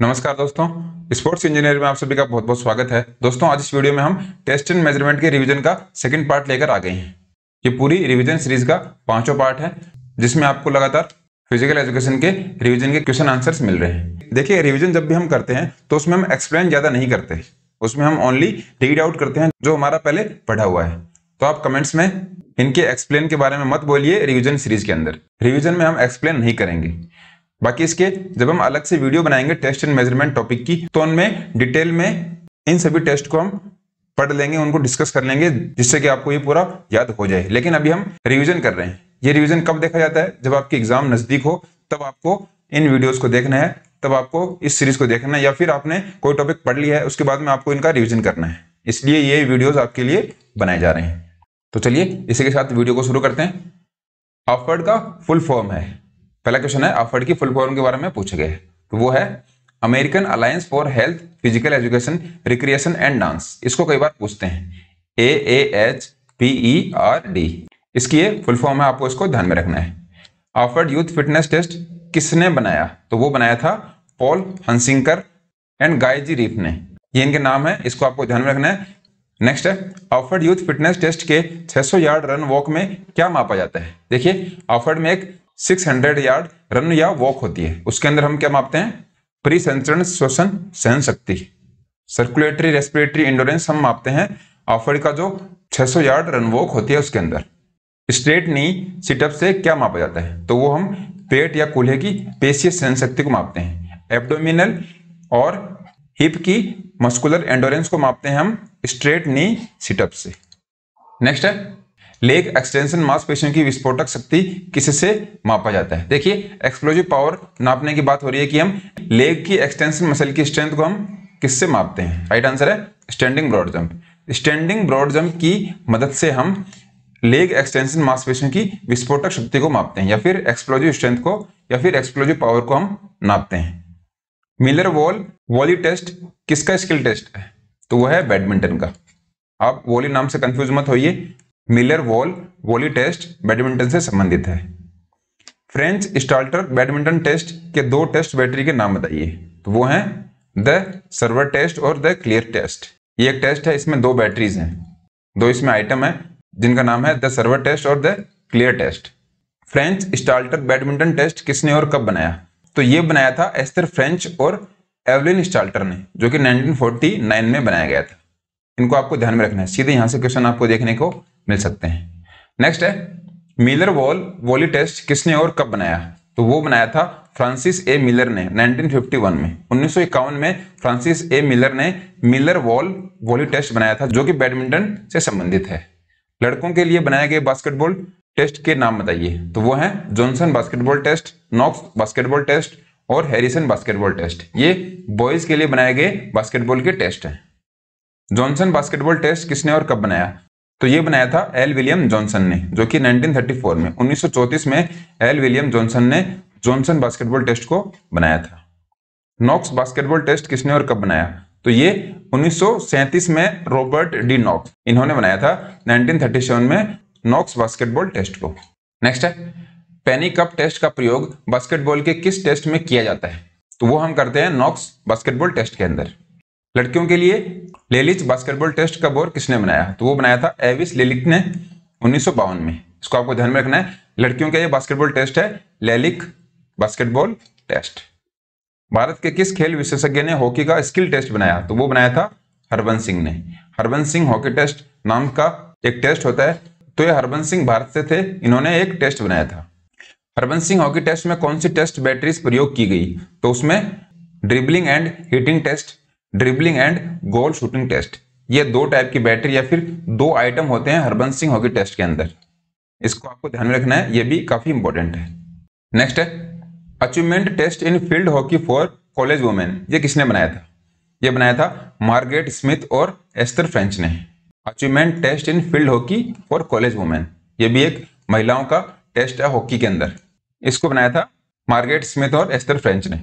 नमस्कार दोस्तों sports engineer में आप सभी का बहुत बहुत स्वागत है दोस्तों आज इस वीडियो में हम टेस्ट एंड मेजरमेंट के रिवीजन का सेकंड पार्ट लेकर आ गए हैं ये पूरी रिवीजन सीरीज का पांचों पार्ट है जिसमें आपको लगातार फिजिकल एजुकेशन के रिवीजन के क्वेश्चन आंसर्स मिल रहे हैं देखिए रिविजन जब भी हम करते हैं तो उसमें हम एक्सप्लेन ज्यादा नहीं करते उसमें हम ओनली रीड आउट करते हैं जो हमारा पहले पढ़ा हुआ है तो आप कमेंट्स में इनके एक्सप्लेन के बारे में मत बोलिए रिविजन सीरीज के अंदर रिविजन में हम एक्सप्लेन नहीं करेंगे बाकी इसके जब हम अलग से वीडियो बनाएंगे टेस्ट एंड मेजरमेंट टॉपिक की तो उनमें डिटेल में इन सभी टेस्ट को हम पढ़ लेंगे उनको डिस्कस कर लेंगे जिससे कि आपको ये पूरा याद हो जाए लेकिन अभी हम रिविजन कर रहे हैं ये रिविजन कब देखा जाता है जब आपकी एग्जाम नजदीक हो तब आपको इन वीडियोस को देखना है तब आपको इस सीरीज को देखना है या फिर आपने कोई टॉपिक पढ़ लिया है उसके बाद में आपको इनका रिविजन करना है इसलिए ये वीडियोज आपके लिए बनाए जा रहे हैं तो चलिए इसी के साथ वीडियो को शुरू करते हैं ऑफवर्ड का फुल फॉर्म है पहला क्वेश्चन है अफर्ड की फुल फॉर्म के बारे में पूछे गए तो वो है American Alliance for Health Physical Education Recreation and Dance इसको कई बार पूछते हैं A A H P E R D इसकी ये फुल फॉर्म है आपको इसको ध्यान में रखना है ऑफर्ड यूथ फिटनेस टेस्ट किसने बनाया तो वो बनाया था Paul Hunsicker and Guy G Reiff ने ये इनके नाम है इसको आपको ध्यान में रखना है नेक्स्ट है ऑफर्ड यूथ फिटनेस टेस्ट के 600 यार्ड रन वॉक में क्या मापा जाता है देखिए ऑफर्ड में एक हंड्रेड यार्ड रन या वॉक होती है उसके अंदर हम क्या मापते हैं प्री संचरण श्वसन सहन शक्ति सर्कुलेटरी रेस्पिरेटरी इंडोरेंस हम मापते हैं ऑफर का जो छह सौ यार्ड रन वॉक होती है उसके अंदर स्ट्रेट नी सिटअप से क्या मापा जाता है तो वो हम पेट या कूल्हे की पेशीय सहन शक्ति को मापते हैं एब्डोमिनल और हिप की मस्कुलर एंडोरेंस को मापते हैं हम स्ट्रेट नी सिटअप से नेक्स्ट है लेग एक्सटेंशन मांसपेशियों की विस्फोटक शक्ति किससे मापा जाता है देखिए एक्सप्लोजिव पावर नापने की बात हो रही है कि हम लेग की एक्सटेंशन मसल की स्ट्रेंथ को हम किससे मापते हैं राइट आंसर है standing broad jump standing broad jump की मदद से हम लेग एक्सटेंशन मांसपेशियों की विस्फोटक शक्ति को मापते हैं या फिर एक्सप्लोजिव स्ट्रेंथ को या फिर एक्सप्लोजिव पावर को हम नापते हैं मिलर वॉल वॉली टेस्ट किसका स्किल टेस्ट है तो वह है बैडमिंटन का आप वॉली नाम से कंफ्यूज मत होइए Miller wall volley test badminton से संबंधित है फ्रेंच स्टार्टर बैडमिंटन टेस्ट के दो टेस्ट बैटरी के नाम बताइए तो वो हैं द सर्वर टेस्ट और द क्लियर टेस्ट ये एक टेस्ट है इसमें दो बैटरीज हैं दो इसमें आइटम है जिनका नाम है द सर्वर टेस्ट और the clear test French Stalter badminton test किसने और कब बनाया तो ये बनाया था एस्तर फ्रेंच और एवलिन स्टाल्टर ने जो कि 1949 में बनाया गया था इनको आपको ध्यान में रखना है सीधे यहाँ से क्वेश्चन आपको देखने को मिल सकते हैं नेक्स्ट है मिलर वॉल वॉली टेस्ट किसने और कब बनाया तो वो बनाया था फ्रांसिस ए मिलर ने 1951 में उन्नीस में फ्रांसिस ए मिलर ने मिलर वॉल वॉली टेस्ट बनाया था जो कि बैडमिंटन से संबंधित है लड़कों के लिए बनाए गए बास्केटबॉल टेस्ट के नाम बताइए तो वो है Johnson basketball test Knox basketball test और हैरिसन बास्केटबॉल टेस्ट ये बॉयज के लिए बनाए गए बास्केटबॉल के टेस्ट हैं जॉनसन बास्केटबॉल टेस्ट किसने और कब बनाया तो ये बनाया था एल विलियम जॉनसन ने जो कि 1934 में 1934 में एल विलियम जॉनसन ने जॉनसन बास्केटबॉल टेस्ट को बनाया था नॉक्स बास्केटबॉल टेस्ट किसने और कब बनाया तो ये 1937 में रॉबर्ट डी नॉक्स इन्होंने बनाया था 1937 में नॉक्स बास्केटबॉल टेस्ट को नेक्स्ट है पेनी कप टेस्ट का प्रयोग बास्केटबॉल के किस टेस्ट में किया जाता है तो वो हम करते हैं नॉक्स बास्केटबॉल टेस्ट के अंदर लड़कियों के लिए लेलिच बास्केटबॉल टेस्ट का बोर किसने बनाया तो वो बनाया था एविस लेलिक ने उन्नीस में इसको आपको ध्यान में रखना है लड़कियों का ये बास्केटबॉल टेस्ट है लेलिक बास्केटबॉल टेस्ट भारत के किस खेल विशेषज्ञ ने हॉकी का स्किल टेस्ट बनाया तो वो बनाया था हरबंस सिंह ने हरबंस सिंह हॉकी टेस्ट नाम का एक टेस्ट होता है तो ये हरबंस सिंह भारत से थे इन्होंने एक टेस्ट बनाया था हरबंस सिंह हॉकी टेस्ट में कौन सी टेस्ट बैटरीज प्रयोग की गई तो उसमें dribbling and hitting test dribbling and goal shooting test ये दो टाइप की बैटरी या फिर दो आइटम होते हैं हरबंस सिंह हॉकी टेस्ट के अंदर इसको आपको ध्यान में रखना है ये भी काफी इंपॉर्टेंट है नेक्स्ट है achievement test in field hockey for college women ये किसने बनाया था ये बनाया था मार्गेट स्मिथ और एस्तर फ्रेंच ने achievement test in field hockey for college women ये भी एक महिलाओं का टेस्ट है हॉकी के अंदर इसको बनाया था मार्गेट स्मिथ और एस्तर फ्रेंच ने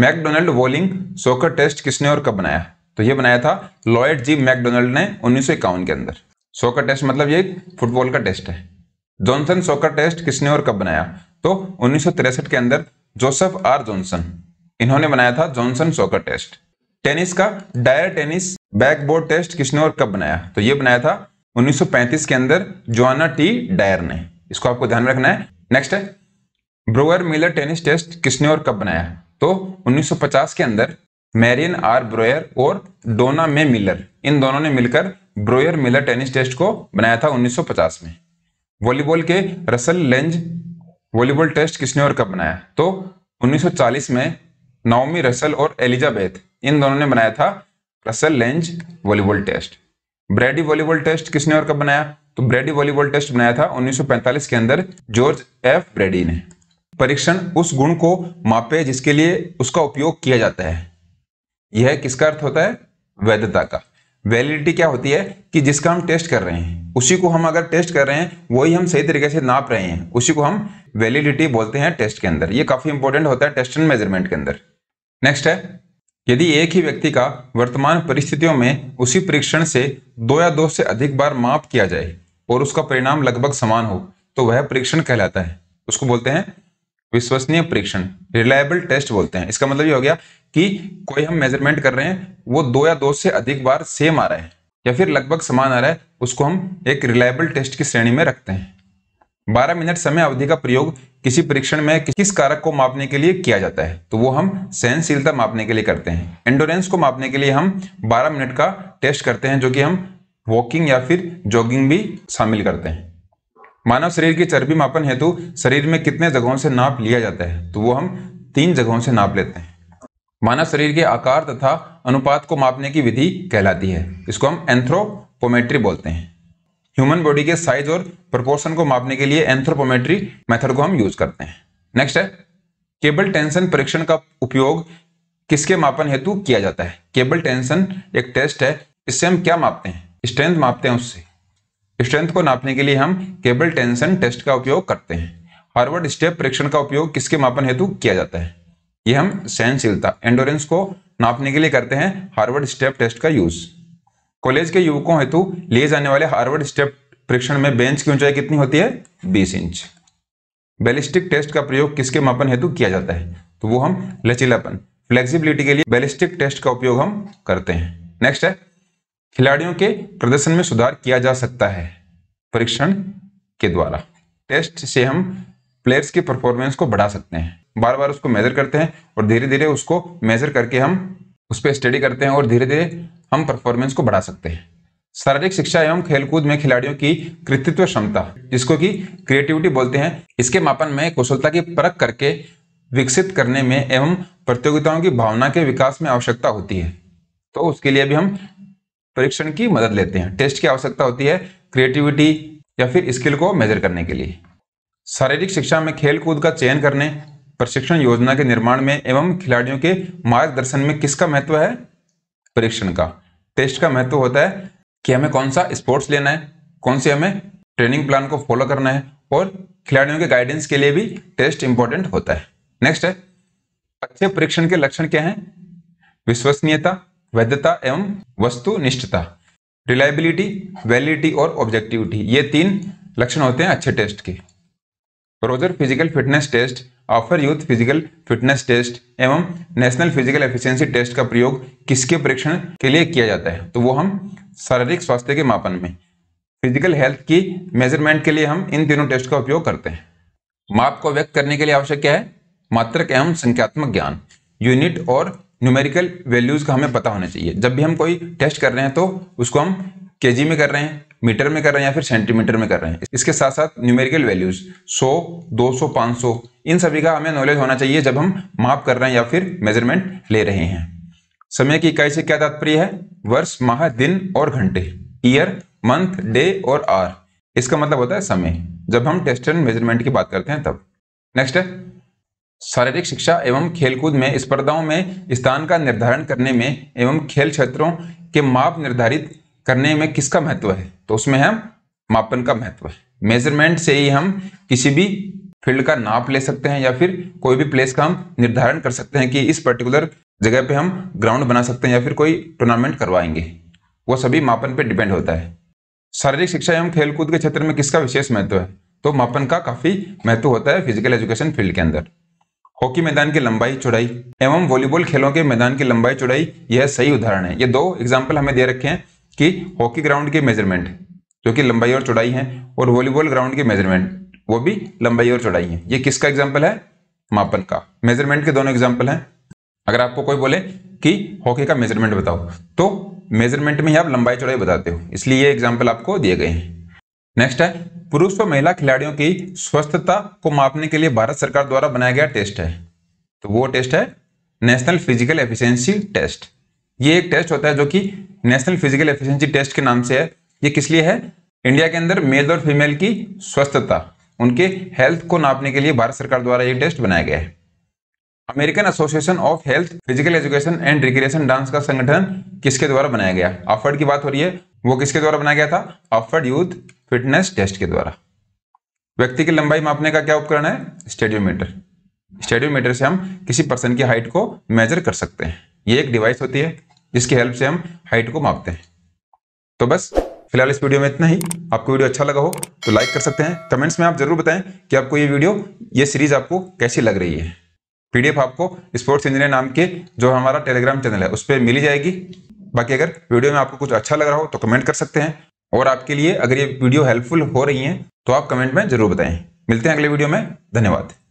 मैकडोनल्ड वॉलिंग सोकर टेस्ट किसने और कब बनाया तो ये बनाया था लॉयड जी मैकडोनल्ड ने उन्नीस के अंदर सोकर टेस्ट मतलब ये फुटबॉल का टेस्ट है जॉनसन सोकर टेस्ट किसने और कब बनाया तो उन्नीस के अंदर जोसेफ आर जॉनसन इन्होंने बनाया था जॉनसन सोकर टेस्ट टेनिस का डायर टेनिस बैकबोर्ड टेस्ट किसने और कब बनाया तो ये बनाया था 1935 के अंदर जोना टी डायर ने इसको आपको ध्यान रखना है नेक्स्ट है ब्रोअर मिलर टेनिस टेस्ट किसने और कब बनाया तो 1950 के अंदर मैरियन आर ब्रोयर और डोना मे मिलर इन दोनों ने मिलकर ब्रोयर मिलर टेनिस टेस्ट को बनाया था 1950 में वॉलीबॉल के रसल लेंज वॉलीबॉल टेस्ट किसने और कब बनाया तो 1940 में नाओमी रसल और एलिजाबेथ इन दोनों ने बनाया था Russell Lange volleyball test Brady volleyball test किसने और कब बनाया तो ब्रेडी वॉलीबॉल टेस्ट बनाया था 1945 के अंदर जॉर्ज एफ ब्रेडी ने परीक्षण उस गुण को मापे जिसके लिए उसका उपयोग किया जाता है यह किसका अर्थ होता है वैधता का वैलिडिटी क्या होती है कि जिसका हम टेस्ट कर रहे हैं उसी को हम अगर टेस्ट कर रहे हैं वही हम सही तरीके से नाप रहे हैं उसी को हम वैलिडिटी बोलते हैं टेस्ट के अंदर ये काफी इंपॉर्टेंट होता है टेस्ट एंड मेजरमेंट के अंदर नेक्स्ट है यदि एक ही व्यक्ति का वर्तमान परिस्थितियों में उसी परीक्षण से दो या दो से अधिक बार माप किया जाए और उसका परिणाम लगभग समान हो तो वह परीक्षण कहलाता है उसको बोलते हैं विश्वसनीय परीक्षण रिलायबल टेस्ट बोलते हैं इसका मतलब ये हो गया कि कोई हम मेजरमेंट कर रहे हैं वो दो या दो से अधिक बार सेम आ रहा है या फिर लगभग समान आ रहा है उसको हम एक रिलायबल टेस्ट की श्रेणी में रखते हैं 12 मिनट समय अवधि का प्रयोग किसी परीक्षण में किस कारक को मापने के लिए किया जाता है तो वो हम सहनशीलता मापने के लिए करते हैं एंडोरेंस को मापने के लिए हम 12 मिनट का टेस्ट करते हैं जो कि हम वॉकिंग या फिर जॉगिंग भी शामिल करते हैं मानव शरीर की चर्बी मापन हेतु शरीर में कितने जगहों से नाप लिया जाता है तो वो हम तीन जगहों से नाप लेते हैं मानव शरीर के आकार तथा अनुपात को मापने की विधि कहलाती है इसको हम एंथ्रोपोमेट्री बोलते हैं ह्यूमन बॉडी के साइज और प्रपोर्सन को मापने के लिए एंथ्रोपोमेट्री मेथड को हम यूज करते हैं नेक्स्ट है केबल टेंशन परीक्षण का उपयोग किसके मापन हेतु किया जाता है केबल टेंशन एक टेस्ट है इससे हम क्या मापते हैं स्ट्रेंथ मापते हैं उससे स्ट्रेंथ को नापने के लिए हम केबल टेंशन टेस्ट का उपयोग करते हैं हार्वर्ड स्टेप परीक्षण का उपयोग किसके मापन हेतु किया जाता है यह हम सहनशीलता एंडोरेंस को नापने के लिए करते हैं हार्वर्ड स्टेप टेस्ट का यूज कॉलेज के युवकों हेतु लिए जाने वाले हार्वर्ड स्टेप परीक्षण में बेंच की ऊंचाई कितनी होती है बीस इंच बैलिस्टिक टेस्ट का प्रयोग किसके मापन हेतु किया जाता है तो वो हम लचीलापन फ्लेक्सिबिलिटी के लिए बैलिस्टिक टेस्ट का उपयोग हम करते हैं नेक्स्ट है खिलाड़ियों के प्रदर्शन में सुधार किया जा सकता है परीक्षण के द्वारा टेस्ट से हम प्लेयर्स की परफॉर्मेंस को बढ़ा सकते हैं बार बार उसको मेजर करते हैं और धीरे धीरे उसको मेजर करके हम उस पर स्टडी करते हैं और धीरे धीरे हम परफॉर्मेंस को बढ़ा सकते हैं शारीरिक शिक्षा एवं खेलकूद में खिलाड़ियों की कृतित्व क्षमता जिसको कि क्रिएटिविटी बोलते हैं इसके मापन में कुशलता की परख करके विकसित करने में एवं प्रतियोगिताओं की भावना के विकास में आवश्यकता होती है तो उसके लिए भी हम परीक्षण की मदद लेते हैं टेस्ट की आवश्यकता होती है क्रिएटिविटी या फिर स्किल को मेजर करने के लिए शारीरिक शिक्षा में खेल कूद का चयन करने प्रशिक्षण योजना के निर्माण में एवं खिलाड़ियों के मार्गदर्शन में किसका महत्व है परीक्षण का टेस्ट का महत्व होता है कि हमें कौन सा स्पोर्ट्स लेना है कौन से हमें ट्रेनिंग प्लान को फॉलो करना है और खिलाड़ियों के गाइडेंस के लिए भी टेस्ट इंपॉर्टेंट होता है नेक्स्ट है अच्छे परीक्षण के लक्षण क्या हैं विश्वसनीयता वैधता एवं वस्तुनिष्ठता रिलायबिलिटी वैलिडिटी और ऑब्जेक्टिविटी ये तीन लक्षण होते हैं अच्छे टेस्ट के रोजर फिजिकल फिटनेस टेस्ट ऑफर यूथ फिजिकल फिटनेस टेस्ट एवं नेशनल फिजिकल एफिशिएंसी टेस्ट का प्रयोग किसके परीक्षण के लिए किया जाता है तो वो हम शारीरिक स्वास्थ्य के मापन में फिजिकल हेल्थ की मेजरमेंट के लिए हम इन तीनों टेस्ट का उपयोग करते हैं माप को व्यक्त करने के लिए आवश्यक क्या है मात्रक एवं संख्यात्मक ज्ञान यूनिट और न्यूमेरिकल वैल्यूज़ का हमें पता होना चाहिए जब भी हम कोई टेस्ट कर रहे हैं तो उसको हम के में कर रहे हैं मीटर में कर रहे हैं या फिर सेंटीमीटर में कर रहे हैं इसके साथ साथ न्यूमेरिकल वैल्यूज़ 100, 200, 500 इन सभी का हमें नॉलेज होना चाहिए जब हम माप कर रहे हैं या फिर मेजरमेंट ले रहे हैं समय की इकाई से क्या तात्पर्य है वर्ष माह दिन और घंटे ईयर मंथ डे और आर इसका मतलब होता है समय जब हम टेस्ट एंड मेजरमेंट की बात करते हैं तब नेक्स्ट है शारीरिक शिक्षा एवं खेलकूद में स्पर्धाओं में स्थान का निर्धारण करने में एवं खेल क्षेत्रों के माप निर्धारित करने में किसका महत्व है तो उसमें हम मापन का महत्व है मेजरमेंट से ही हम किसी भी फील्ड का नाप ले सकते हैं या फिर कोई भी प्लेस का हम निर्धारण कर सकते हैं कि इस पर्टिकुलर जगह पे हम ग्राउंड बना सकते हैं या फिर कोई टूर्नामेंट करवाएंगे वो सभी मापन पे डिपेंड होता है शारीरिक शिक्षा एवं खेलकूद के क्षेत्र में किसका विशेष महत्व है तो मापन का काफी महत्व होता है फिजिकल एजुकेशन फील्ड के अंदर हॉकी मैदान की लंबाई चौड़ाई एवं वॉलीबॉल खेलों के मैदान की लंबाई चौड़ाई यह सही उदाहरण है ये दो एग्जाम्पल हमें दे रखे हैं कि हॉकी ग्राउंड के मेजरमेंट जो कि लंबाई और चौड़ाई है और वॉलीबॉल ग्राउंड के मेजरमेंट वो भी लंबाई और चौड़ाई है ये किसका एग्जाम्पल है मापन का मेजरमेंट के दोनों एग्जाम्पल हैं अगर आपको कोई बोले कि हॉकी का मेजरमेंट बताओ तो मेजरमेंट में ही आप लंबाई चौड़ाई बताते हो इसलिए ये एग्जाम्पल आपको दिए गए हैं नेक्स्ट है पुरुष व महिला खिलाड़ियों की स्वस्थता को मापने के लिए भारत सरकार द्वारा बनाया गया टेस्ट है तो वो टेस्ट है नेशनल फिजिकल एफिशिएंसी टेस्ट ये एक टेस्ट होता है जो कि नेशनल फिजिकल एफिशिएंसी टेस्ट के नाम से है ये किस लिए है इंडिया के अंदर मेल और फीमेल की स्वस्थता उनके हेल्थ को नापने के लिए भारत सरकार द्वारा ये टेस्ट बनाया गया है American Association of Health Physical Education and Recreation Dance का संगठन किसके द्वारा बनाया गया ऑफर्ड की बात हो रही है वो किसके द्वारा बनाया गया था ऑफर्ड यूथ फिटनेस टेस्ट के द्वारा व्यक्ति की लंबाई मापने का क्या उपकरण है स्टेडियोमीटर स्टेडियोमीटर से हम किसी पर्सन की हाइट को मेजर कर सकते हैं ये एक डिवाइस होती है जिसकी हेल्प से हम हाइट को मापते हैं तो बस फिलहाल इस वीडियो में इतना ही आपको वीडियो अच्छा लगा हो तो लाइक कर सकते हैं कमेंट्स में आप जरूर बताएं कि आपको ये वीडियो ये सीरीज आपको कैसी लग रही है पीडीएफ आपको स्पोर्ट्स इंजीनियर नाम के जो हमारा टेलीग्राम चैनल है उस पर मिली जाएगी बाकी अगर वीडियो में आपको कुछ अच्छा लग रहा हो तो कमेंट कर सकते हैं और आपके लिए अगर ये वीडियो हेल्पफुल हो रही है तो आप कमेंट में जरूर बताएं मिलते हैं अगले वीडियो में धन्यवाद